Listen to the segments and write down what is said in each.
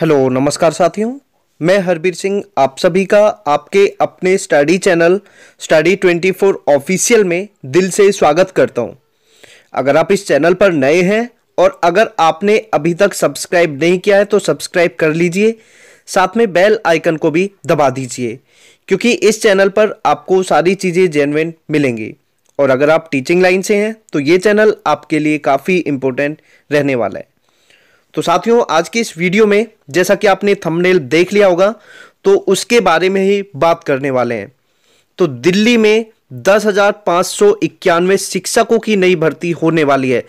hello नमस्कार साथियों मैं हरबीर सिंह आप सभी का आपके अपने स्टडी चैनल स्टडी 24 ऑफिशियल में दिल से स्वागत करता हूं अगर आप इस चैनल पर नए हैं और अगर आपने अभी तक सब्सक्राइब नहीं किया है तो सब्सक्राइब कर लीजिए साथ में बेल आइकन को भी दबा दीजिए क्योंकि इस चैनल पर आपको सारी चीज़ें जेनविन मिलेंगी और अगर आप टीचिंग लाइन से हैं तो ये चैनल आपके लिए काफ़ी इम्पोर्टेंट रहने वाला है तो साथियों आज की इस वीडियो में जैसा कि आपने थंबनेल देख लिया होगा तो उसके बारे में ही बात करने वाले हैं तो दिल्ली में दस हजार पाँच सौ इक्यानवे शिक्षकों की नई भर्ती होने वाली है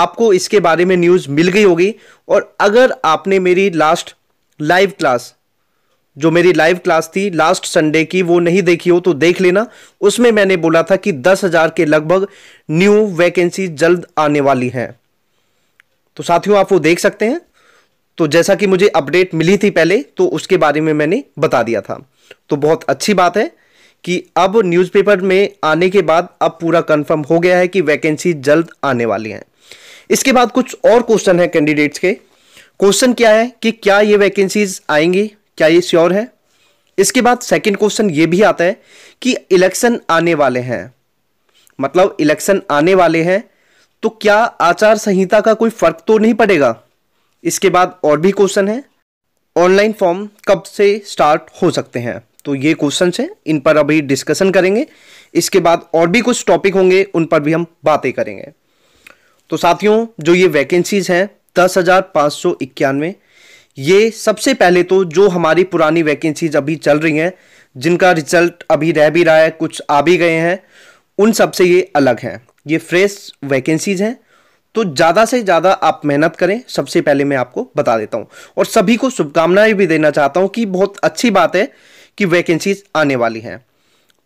आपको इसके बारे में न्यूज़ मिल गई होगी और अगर आपने मेरी लास्ट लाइव क्लास जो मेरी लाइव क्लास थी लास्ट संडे की वो नहीं देखी हो तो देख लेना उसमें मैंने बोला था कि दस हजार के लगभग न्यू वैकेंसी जल्द आने वाली हैं तो साथियों आप वो देख सकते हैं तो जैसा कि मुझे अपडेट मिली थी पहले तो उसके बारे में मैंने बता दिया था तो बहुत अच्छी बात है कि अब न्यूज़पेपर में आने के बाद अब पूरा कंफर्म हो गया है कि वैकेंसी जल्द आने वाली है इसके बाद कुछ और क्वेश्चन है कैंडिडेट्स के क्वेश्चन क्या है कि क्या ये वैकेंसीज आएंगी क्या ये श्योर है इसके बाद सेकंड क्वेश्चन ये भी आता है कि इलेक्शन आने वाले हैं मतलब इलेक्शन आने वाले हैं तो क्या आचार संहिता का कोई फर्क तो नहीं पड़ेगा इसके बाद और भी क्वेश्चन है ऑनलाइन फॉर्म कब से स्टार्ट हो सकते हैं तो ये क्वेश्चन हैं इन पर अभी डिस्कशन करेंगे इसके बाद और भी कुछ टॉपिक होंगे उन पर भी हम बातें करेंगे तो साथियों जो ये वैकेंसीज़ हैं दस हज़ार पाँच सौ इक्यानवे ये सबसे पहले तो जो हमारी पुरानी वैकेंसीज अभी चल रही हैं जिनका रिजल्ट अभी रह भी रहा है कुछ आ भी गए हैं उन सबसे ये अलग हैं ये फ्रेश वैकेंसीज़ हैं तो ज़्यादा से ज़्यादा आप मेहनत करें सबसे पहले मैं आपको बता देता हूँ और सभी को शुभकामनाएं भी देना चाहता हूँ कि बहुत अच्छी बात है कि वैकेंसीज आने वाली हैं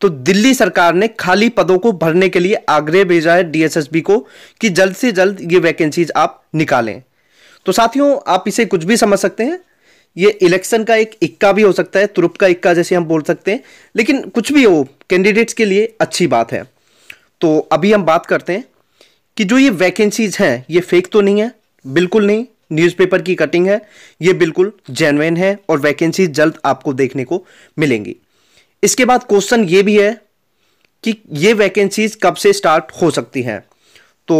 तो दिल्ली सरकार ने खाली पदों को भरने के लिए आग्रह भेजा है डीएसएसबी को कि जल्द से जल्द ये वैकेंसीज आप निकालें तो साथियों आप इसे कुछ भी समझ सकते हैं ये इलेक्शन का एक इक्का भी हो सकता है तुरुप का इक्का जैसे हम बोल सकते हैं लेकिन कुछ भी हो कैंडिडेट्स के लिए अच्छी बात है तो अभी हम बात करते हैं कि जो ये वैकेंसीज हैं ये फेक तो नहीं है बिल्कुल नहीं न्यूज़पेपर की कटिंग है ये बिल्कुल जेनवेन है और वैकेंसी जल्द आपको देखने को मिलेंगी इसके बाद क्वेश्चन ये भी है कि ये वैकेंसीज कब से स्टार्ट हो सकती हैं तो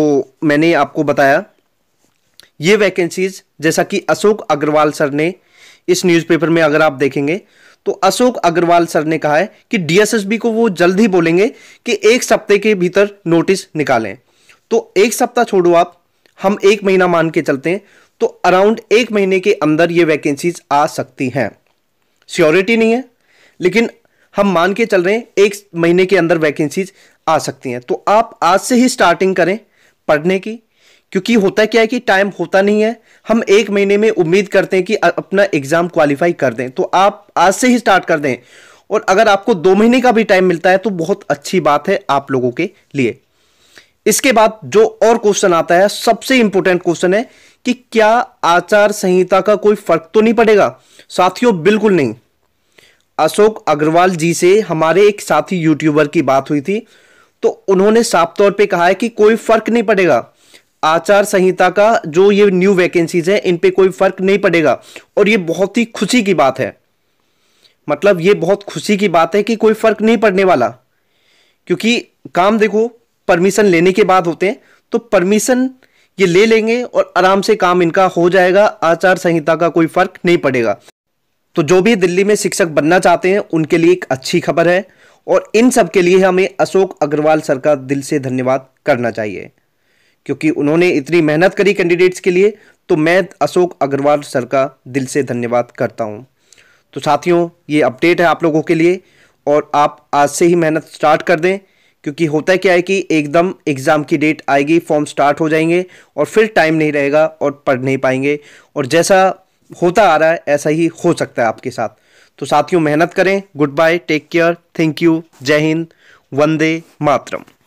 मैंने आपको बताया ये वैकेंसीज जैसा कि अशोक अग्रवाल सर ने इस न्यूज़पेपर में अगर आप देखेंगे तो अशोक अग्रवाल सर ने कहा है कि डीएसएसबी को वो जल्द ही बोलेंगे कि एक सप्ताह के भीतर नोटिस निकालें तो एक सप्ताह छोड़ो आप हम एक महीना मान के चलते हैं तो अराउंड एक महीने के अंदर ये वैकेंसीज आ सकती हैं सियोरिटी नहीं है लेकिन हम मान के चल रहे हैं एक महीने के अंदर वैकेंसीज आ सकती हैं तो आप आज से ही स्टार्टिंग करें पढ़ने की क्योंकि होता क्या है कि टाइम होता नहीं है हम एक महीने में उम्मीद करते हैं कि अपना एग्ज़ाम क्वालिफाई कर दें तो आप आज से ही स्टार्ट कर दें और अगर आपको दो महीने का भी टाइम मिलता है तो बहुत अच्छी बात है आप लोगों के लिए इसके बाद जो और क्वेश्चन आता है सबसे इंपॉर्टेंट क्वेश्चन है कि क्या आचार संहिता का कोई फर्क तो नहीं पड़ेगा साथियों बिल्कुल नहीं अशोक अग्रवाल जी से हमारे एक साथी यूट्यूबर की बात हुई थी तो उन्होंने साफ तौर पे कहा है कि कोई फर्क नहीं पड़ेगा आचार संहिता का जो ये न्यू वैकेंसीज है इन पे कोई फर्क नहीं पड़ेगा और ये बहुत ही खुशी की बात है मतलब ये बहुत खुशी की बात है कि कोई फर्क नहीं पड़ने वाला क्योंकि काम देखो परमिशन लेने के बाद होते हैं तो परमिशन ये ले लेंगे और आराम से काम इनका हो जाएगा आचार संहिता का कोई फर्क नहीं पड़ेगा तो जो भी दिल्ली में शिक्षक बनना चाहते हैं उनके लिए एक अच्छी खबर है और इन सब के लिए हमें अशोक अग्रवाल सर का दिल से धन्यवाद करना चाहिए क्योंकि उन्होंने इतनी मेहनत करी कैंडिडेट्स के लिए तो मैं अशोक अग्रवाल सर का दिल से धन्यवाद करता हूँ तो साथियों ये अपडेट है आप लोगों के लिए और आप आज से ही मेहनत स्टार्ट कर दें क्योंकि होता है क्या है कि एकदम एग्ज़ाम की डेट आएगी फॉर्म स्टार्ट हो जाएंगे और फिर टाइम नहीं रहेगा और पढ़ नहीं पाएंगे और जैसा होता आ रहा है ऐसा ही हो सकता है आपके साथ तो साथियों मेहनत करें good bye take care thank you जय हिंद वंदे मातरम